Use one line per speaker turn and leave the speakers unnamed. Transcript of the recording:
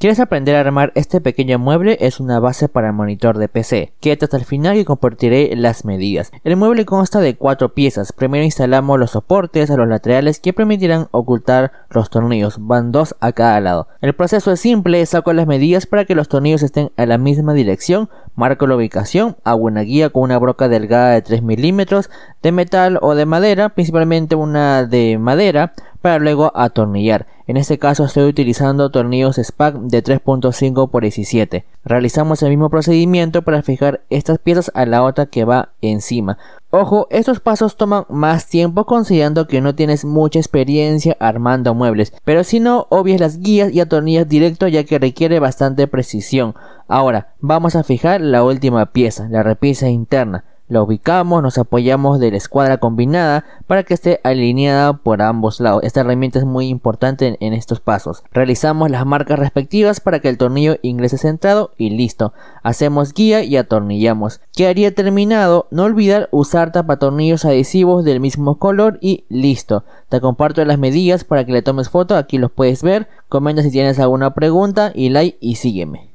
¿Quieres aprender a armar este pequeño mueble? Es una base para el monitor de PC. Quédate hasta el final y compartiré las medidas. El mueble consta de cuatro piezas. Primero instalamos los soportes a los laterales que permitirán ocultar los tornillos. Van dos a cada lado. El proceso es simple. Saco las medidas para que los tornillos estén a la misma dirección. Marco la ubicación. Hago una guía con una broca delgada de 3 milímetros de metal o de madera. Principalmente una de madera para luego atornillar. En este caso estoy utilizando tornillos SPAC de 3.5 por 17. Realizamos el mismo procedimiento para fijar estas piezas a la otra que va encima. Ojo, estos pasos toman más tiempo considerando que no tienes mucha experiencia armando muebles, pero si no, obvias las guías y atornillas directo ya que requiere bastante precisión. Ahora, vamos a fijar la última pieza, la repisa interna. La ubicamos, nos apoyamos de la escuadra combinada para que esté alineada por ambos lados. Esta herramienta es muy importante en, estos pasos. Realizamos las marcas respectivas para que el tornillo ingrese centrado y listo. Hacemos guía y atornillamos. Quedaría terminado, no olvidar usar tapatornillos adhesivos del mismo color y listo. Te comparto las medidas para que le tomes foto, aquí los puedes ver. Comenta si tienes alguna pregunta y like y sígueme.